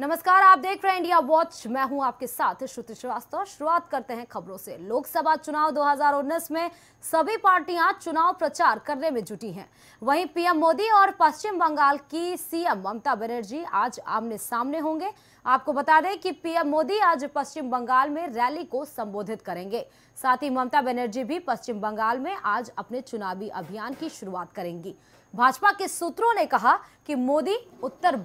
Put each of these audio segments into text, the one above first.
नमस्कार आप देख रहे हैं इंडिया वॉच मैं हूं आपके साथ श्रुति श्रीवास्तव शुरुआत करते हैं खबरों से लोकसभा चुनाव 2019 में सभी पार्टियां चुनाव प्रचार करने में जुटी हैं वहीं पीएम मोदी और पश्चिम बंगाल की सीएम ममता बनर्जी आज आमने सामने होंगे आपको बता दें कि पीएम मोदी आज पश्चिम बंगाल में रैली को संबोधित करेंगे साथ ही ममता बनर्जी भी पश्चिम बंगाल में आज अपने चुनावी अभियान की शुरुआत करेंगी भाजपा के सूत्रों ने कहा कि मोदी उत्तर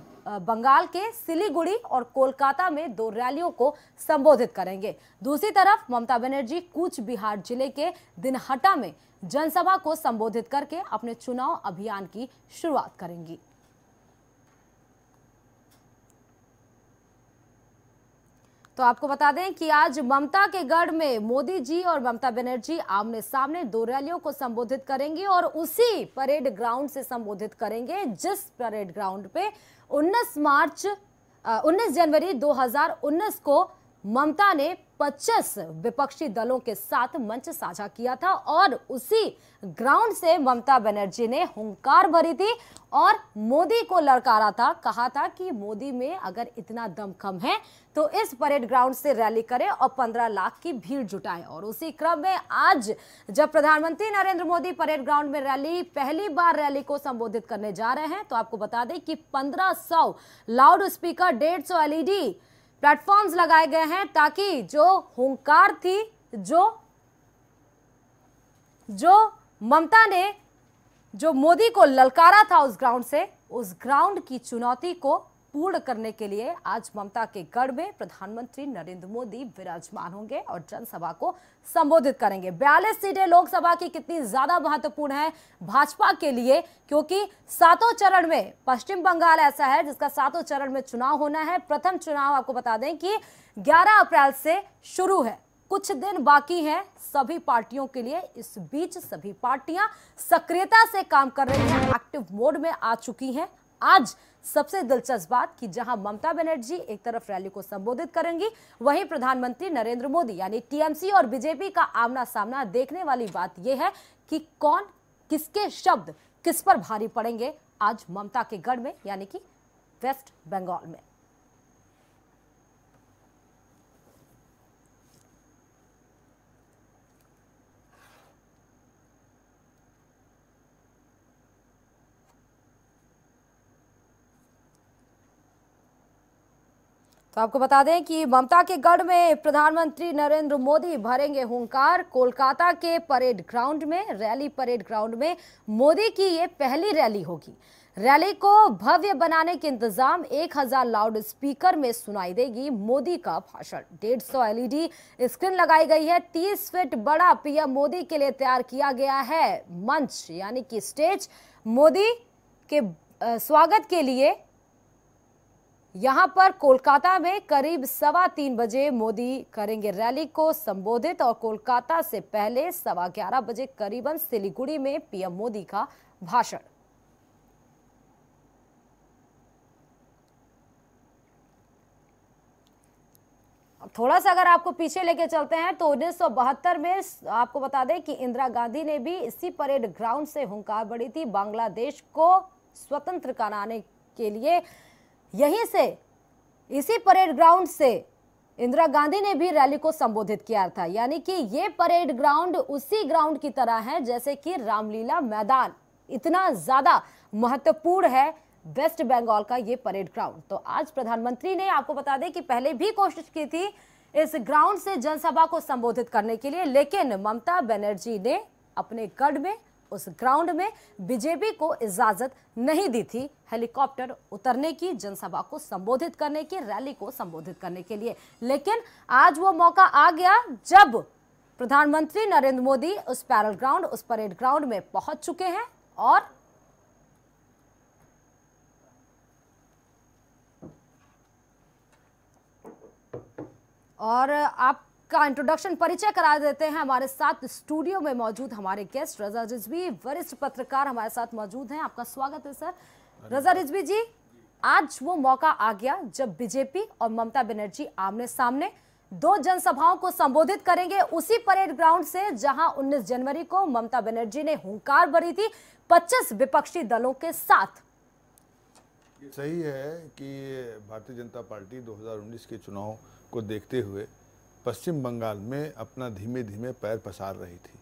बंगाल के सिलीगुड़ी और कोलकाता में दो रैलियों को संबोधित करेंगे दूसरी तरफ ममता बनर्जी कूच बिहार जिले के दिनहटा में जनसभा को संबोधित करके अपने चुनाव अभियान की शुरुआत करेंगी तो आपको बता दें कि आज ममता के गढ़ में मोदी जी और ममता बनर्जी आमने सामने दो रैलियों को संबोधित करेंगे और उसी परेड ग्राउंड से संबोधित करेंगे जिस परेड ग्राउंड पे 19 मार्च 19 जनवरी 2019 को ममता ने 25 विपक्षी दलों के साथ मंच साझा किया था और उसी ग्राउंड से ममता बनर्जी ने हुंकार भरी थी और मोदी को लड़कारा था कहा था कि मोदी में अगर इतना दम कम है तो इस परेड ग्राउंड से रैली करें और 15 लाख की भीड़ जुटाएं और उसी क्रम में आज जब प्रधानमंत्री नरेंद्र मोदी परेड ग्राउंड में रैली पहली बार रैली को संबोधित करने जा रहे हैं तो आपको बता दें कि पंद्रह लाउड स्पीकर डेढ़ सौ एलईडी प्लेटफॉर्म्स लगाए गए हैं ताकि जो हुंकार थी जो जो ममता ने जो मोदी को ललकारा था उस ग्राउंड से उस ग्राउंड की चुनौती को पूर्ण करने के लिए आज ममता के गढ़ में प्रधानमंत्री नरेंद्र मोदी विराजमान होंगे और जनसभा को संबोधित करेंगे बयालीस सीटें लोकसभा की कितनी ज्यादा महत्वपूर्ण है भाजपा के लिए क्योंकि सातों चरण में पश्चिम बंगाल ऐसा है जिसका सातों चरण में चुनाव होना है प्रथम चुनाव आपको बता दें कि ग्यारह अप्रैल से शुरू है कुछ दिन बाकी हैं सभी पार्टियों के लिए इस बीच सभी पार्टियां सक्रियता से काम कर रही हैं एक्टिव मोड में आ चुकी हैं आज सबसे दिलचस्प बात कि जहां ममता बनर्जी एक तरफ रैली को संबोधित करेंगी वहीं प्रधानमंत्री नरेंद्र मोदी यानी टीएमसी और बीजेपी का आमना सामना देखने वाली बात यह है कि कौन किसके शब्द किस पर भारी पड़ेंगे आज ममता के गढ़ में यानी कि वेस्ट बंगाल में तो आपको बता दें कि ममता के गढ़ में प्रधानमंत्री नरेंद्र मोदी भरेंगे हुंकार कोलकाता के परेड ग्राउंड में रैली परेड ग्राउंड में मोदी की ये पहली रैली होगी रैली को भव्य बनाने के इंतजाम 1000 लाउड स्पीकर में सुनाई देगी मोदी का भाषण 150 एलईडी स्क्रीन लगाई गई है 30 फीट बड़ा पीएम मोदी के लिए तैयार किया गया है मंच यानी कि स्टेज मोदी के स्वागत के लिए यहां पर कोलकाता में करीब सवा तीन बजे मोदी करेंगे रैली को संबोधित और कोलकाता से पहले सवा ग्यारह बजे करीबन सिलीगुड़ी में पीएम मोदी का भाषण थोड़ा सा अगर आपको पीछे लेके चलते हैं तो उन्नीस में आपको बता दें कि इंदिरा गांधी ने भी इसी परेड ग्राउंड से हुंकार बढ़ी थी बांग्लादेश को स्वतंत्र कराने के लिए यहीं से इसी परेड ग्राउंड से इंदिरा गांधी ने भी रैली को संबोधित किया था यानी कि ये परेड ग्राउंड उसी ग्राउंड की तरह है जैसे कि रामलीला मैदान इतना ज्यादा महत्वपूर्ण है वेस्ट बंगाल का ये परेड ग्राउंड तो आज प्रधानमंत्री ने आपको बता दें कि पहले भी कोशिश की थी इस ग्राउंड से जनसभा को संबोधित करने के लिए लेकिन ममता बनर्जी ने अपने गढ़ में उस ग्राउंड में बीजेपी को इजाजत नहीं दी थी हेलीकॉप्टर उतरने की जनसभा को संबोधित करने की रैली को संबोधित करने के लिए लेकिन आज वो मौका आ गया जब प्रधानमंत्री नरेंद्र मोदी उस पैरल ग्राउंड उस परेड ग्राउंड में पहुंच चुके हैं और और आप का इंट्रोडक्शन परिचय करा देते हैं हमारे साथ स्टूडियो में मौजूद हमारे गेस्ट रजा रिजवी वरिष्ठ पत्रकार हमारे साथ मौजूद हैं आपका स्वागत है सर रजा रिजवी जी आज वो मौका आ गया जब बीजेपी और ममता बनर्जी आमने सामने दो जनसभाओं को संबोधित करेंगे उसी परेड ग्राउंड से जहां 19 जनवरी को ममता बनर्जी ने हुंकार भरी थी 25 विपक्षी दलों के साथ सही है कि भारतीय जनता पार्टी 2019 के चुनाव को देखते हुए पश्चिम बंगाल में अपना धीमे धीमे पैर पसार रही थी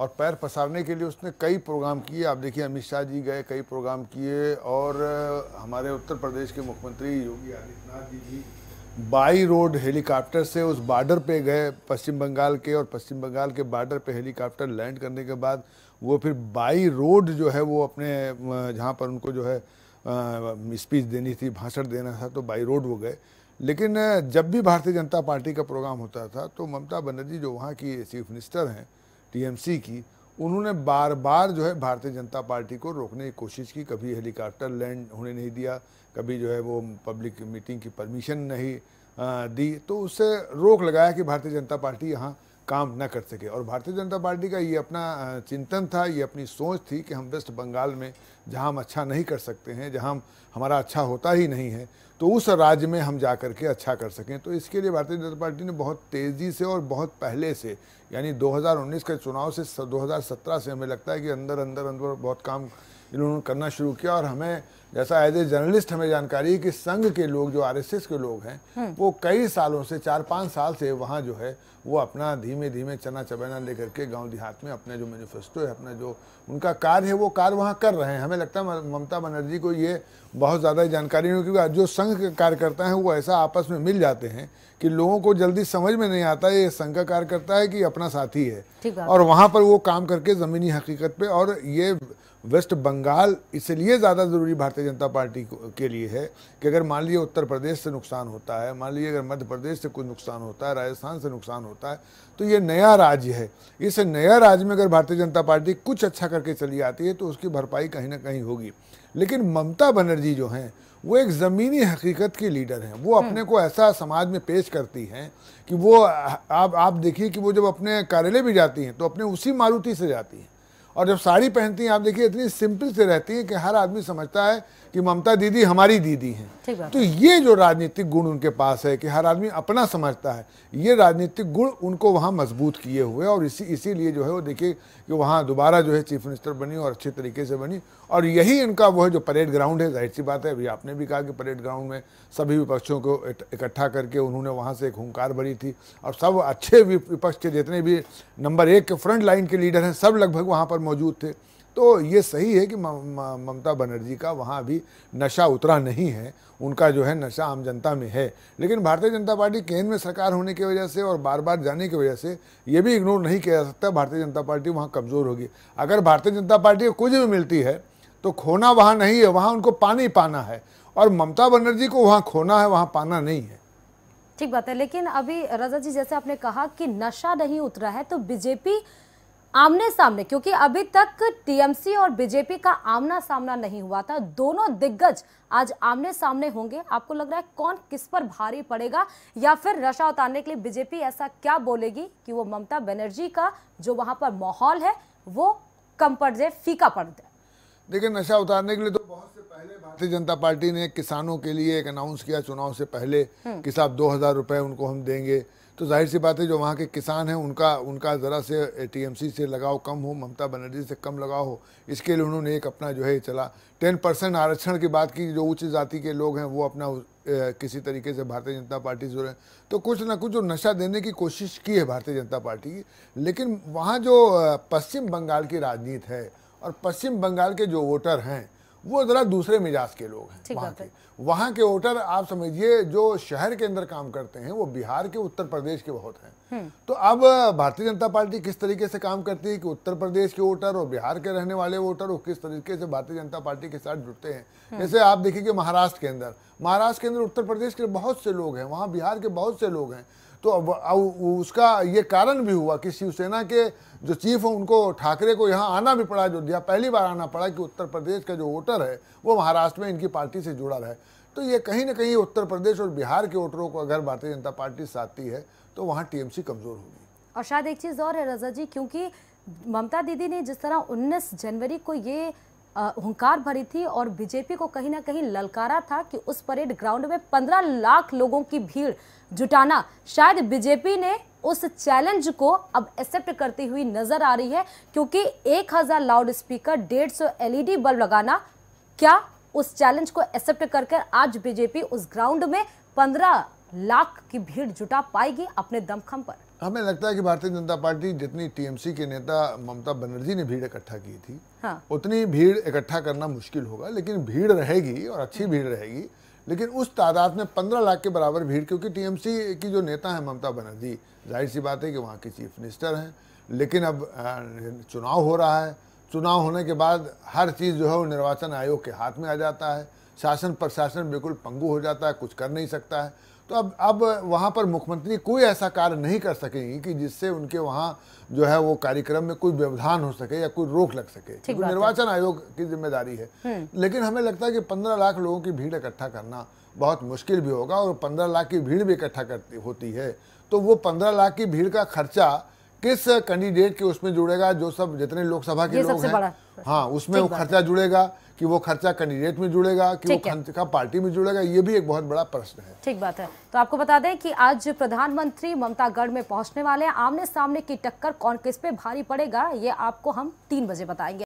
और पैर पसारने के लिए उसने कई प्रोग्राम किए आप देखिए अमित शाह जी गए कई प्रोग्राम किए और हमारे उत्तर प्रदेश के मुख्यमंत्री योगी आदित्यनाथ जी भी बाई रोड हेलीकॉप्टर से उस बॉर्डर पे गए पश्चिम बंगाल के और पश्चिम बंगाल के बॉर्डर पे हेलीकॉप्टर लैंड करने के बाद वो फिर बाई रोड जो है वो अपने जहाँ पर उनको जो है स्पीच देनी थी भाषण देना था तो बाई रोड वो गए लेकिन जब भी भारतीय जनता पार्टी का प्रोग्राम होता था तो ममता बनर्जी जो वहाँ की चीफ मिनिस्टर हैं टीएमसी की उन्होंने बार बार जो है भारतीय जनता पार्टी को रोकने की कोशिश की कभी हेलीकॉप्टर लैंड होने नहीं दिया कभी जो है वो पब्लिक मीटिंग की परमिशन नहीं दी तो उससे रोक लगाया कि भारतीय जनता पार्टी यहाँ काम न कर सके और भारतीय जनता पार्टी का ये अपना चिंतन था ये अपनी सोच थी कि हम वेस्ट बंगाल में जहाँ हम अच्छा नहीं कर सकते हैं जहाँ हमारा अच्छा होता ही नहीं है तो उस राज्य में हम जा करके अच्छा कर सकें तो इसके लिए भारतीय जनता पार्टी ने बहुत तेज़ी से और बहुत पहले से यानी 2019 के चुनाव से 2017 से हमें लगता है कि अंदर अंदर अंदर बहुत काम इन्होंने करना शुरू किया और हमें जैसा एज ए जर्नलिस्ट हमें जानकारी कि संघ के लोग जो आरएसएस के लोग हैं हम्म। वो कई सालों से चार पाँच साल से वहाँ जो है वो अपना धीमे धीमे चना चबैना लेकर के गांव देहात में अपना जो मैनिफेस्टो है अपना जो उनका कार्य है वो कार्य वहाँ कर रहे हैं हमें लगता है ममता बनर्जी को ये बहुत ज़्यादा जानकारी नहीं क्योंकि जो संघ के कार्यकर्ता हैं वो ऐसा आपस में मिल जाते हैं कि लोगों को जल्दी समझ में नहीं आता ये संघ का कार्यकर्ता है कि अपना साथी है और वहाँ पर वो काम करके ज़मीनी हकीकत पर और ये वेस्ट बंगाल इसलिए ज़्यादा ज़रूरी भारतीय जनता पार्टी के लिए है कि अगर मान लीजिए उत्तर प्रदेश से नुकसान होता है मान लीजिए अगर मध्य प्रदेश से कुछ नुकसान होता है राजस्थान से नुकसान होता है तो ये नया राज्य है इस नया राज्य में अगर भारतीय जनता पार्टी कुछ अच्छा करके चली आती है तो उसकी भरपाई कहीं ना कहीं होगी लेकिन ममता बनर्जी जो हैं वो एक ज़मीनी हकीकत की लीडर हैं वो हम्म। अपने को ऐसा समाज में पेश करती हैं कि वो आप आप देखिए कि वो जब अपने कार्यालय भी जाती हैं तो अपने उसी मारुति से जाती हैं और जब साड़ी पहनती हैं आप देखिए इतनी सिंपल से रहती हैं कि हर आदमी समझता है कि ममता दीदी हमारी दीदी हैं तो ये जो राजनीतिक गुण उनके पास है कि हर आदमी अपना समझता है ये राजनीतिक गुण उनको वहाँ मजबूत किए हुए और इसी इसीलिए जो है वो देखिए कि वहाँ दोबारा जो है चीफ मिनिस्टर बनी और अच्छे तरीके से बनी और यही इनका वो है जो परेड ग्राउंड है जाहिर सी बात है अभी आपने भी कहा कि परेड ग्राउंड में सभी विपक्षों को इकट्ठा करके उन्होंने वहाँ से एक हुंकार भरी थी और सब अच्छे विपक्ष के जितने भी नंबर एक के फ्रंट लाइन के लीडर हैं सब लगभग वहाँ पर मौजूद थे तो ये सही है कि ममता बनर्जी का वहाँ भी नशा उतरा नहीं है उनका जो है नशा आम जनता में है लेकिन भारतीय जनता पार्टी केंद्र में सरकार होने की वजह से और बार बार जाने की वजह से ये भी इग्नोर नहीं किया जा सकता भारतीय जनता पार्टी वहाँ कमज़ोर होगी अगर भारतीय जनता पार्टी को कुछ भी मिलती है तो खोना वहाँ नहीं है वहाँ उनको पानी पाना है और ममता बनर्जी को वहाँ खोना है वहाँ पाना नहीं है ठीक बात है लेकिन अभी रजा जी जैसे आपने कहा कि नशा नहीं उतरा है तो बीजेपी आमने सामने क्योंकि अभी तक टीएमसी और बीजेपी का आमना सामना नहीं हुआ था दोनों दिग्गज आज आमने सामने होंगे आपको लग रहा है कौन किस पर भारी पड़ेगा या फिर रशा उतारने के लिए बीजेपी ऐसा क्या बोलेगी कि वो ममता बनर्जी का जो वहां पर माहौल है वो कम पड़ जाए फीका पड़ जाए देखिए नशा उतारने के लिए तो बहुत से पहले भारतीय जनता पार्टी ने किसानों के लिए एक अनाउंस किया चुनाव से पहले हम्म। कि साहब दो हज़ार रुपए उनको हम देंगे तो जाहिर सी बात है जो वहाँ के किसान हैं उनका उनका ज़रा से टीएमसी से लगाव कम हो ममता बनर्जी से कम लगाव हो इसके लिए उन्होंने एक अपना जो है चला टेन परसेंट आरक्षण की बात की जो उच्च जाति के लोग हैं वो अपना ए, किसी तरीके से भारतीय जनता पार्टी से जुड़े तो कुछ ना कुछ जो नशा देने की कोशिश की है भारतीय जनता पार्टी की लेकिन वहाँ जो पश्चिम बंगाल की राजनीति है और पश्चिम बंगाल के जो वोटर हैं वो ज़रा दूसरे मिजाज के लोग हैं वहाँ के वहाँ के वोटर आप समझिए जो शहर के अंदर काम करते हैं वो बिहार के उत्तर प्रदेश के बहुत हैं हम्म। तो अब भारतीय जनता पार्टी किस तरीके से काम करती है कि उत्तर प्रदेश के वोटर और बिहार के रहने वाले वोटर वो किस तरीके से भारतीय जनता पार्टी के साथ जुड़ते हैं हम्म। जैसे आप देखिए महाराष्ट्र के अंदर महाराष्ट्र के अंदर उत्तर प्रदेश के बहुत से लोग हैं वहाँ बिहार के बहुत से लोग हैं तो उसका ये कारण भी हुआ कि शिवसेना के जो चीफ हैं उनको ठाकरे को यहाँ आना भी पड़ा दिया पहली बार आना पड़ा कि उत्तर प्रदेश का जो वोटर है वो महाराष्ट्र में इनकी पार्टी से जुड़ा रहे तो ये कहीं ना कहीं उत्तर प्रदेश और बिहार के वोटरों को अगर भारतीय जनता पार्टी साथती है तो वहाँ टीएमसी कमजोर होगी और शायद एक चीज़ और है रजा जी क्योंकि ममता दीदी ने जिस तरह उन्नीस जनवरी को ये हंकार भरी थी और बीजेपी को कहीं ना कहीं ललकारा था कि उस परेड ग्राउंड में 15 लाख लोगों की भीड़ जुटाना शायद बीजेपी ने उस चैलेंज को अब एक्सेप्ट करती हुई नजर आ रही है क्योंकि 1000 लाउड स्पीकर डेढ़ सौ एलईडी e बल्ब लगाना क्या उस चैलेंज को एक्सेप्ट कर आज बीजेपी उस ग्राउंड में 15 लाख की भीड़ जुटा पाएगी अपने दमखम पर हमें लगता है कि भारतीय जनता पार्टी जितनी टीएमसी के नेता ममता बनर्जी ने भीड़ इकट्ठा की थी हाँ। उतनी भीड़ इकट्ठा करना मुश्किल होगा लेकिन भीड़ रहेगी और अच्छी हम्म। भीड़ रहेगी लेकिन उस तादाद में पंद्रह लाख के बराबर भीड़ क्योंकि टीएमसी की जो नेता है ममता बनर्जी जाहिर सी बात है कि वहाँ के चीफ मिनिस्टर हैं लेकिन अब चुनाव हो रहा है चुनाव होने के बाद हर चीज़ जो है वो निर्वाचन आयोग के हाथ में आ जाता है शासन प्रशासन बिल्कुल पंगु हो जाता है कुछ कर नहीं सकता है तो अब अब वहाँ पर मुख्यमंत्री कोई ऐसा कार्य नहीं कर सकेंगी कि जिससे उनके वहाँ जो है वो कार्यक्रम में कोई व्यवधान हो सके या कोई रोक लग सके तो निर्वाचन आयोग की जिम्मेदारी है हम्म। लेकिन हमें लगता है कि पंद्रह लाख लोगों की भीड़ इकट्ठा करना बहुत मुश्किल भी होगा और पंद्रह लाख की भीड़ भी इकट्ठा करती होती है तो वो पंद्रह लाख की भीड़ का खर्चा किस कैंडिडेट के उसमें जुड़ेगा जो सब जितने लोकसभा के लोग हैं हाँ उसमें वो खर्चा जुड़ेगा कि वो खर्चा कैंडिडेट में जुड़ेगा कि वो खर्चा पार्टी में जुड़ेगा ये भी एक बहुत बड़ा प्रश्न है ठीक बात है तो आपको बता दें कि आज प्रधानमंत्री ममतागढ़ में पहुंचने वाले हैं आमने सामने की टक्कर कौन किस पे भारी पड़ेगा ये आपको हम तीन बजे बताएंगे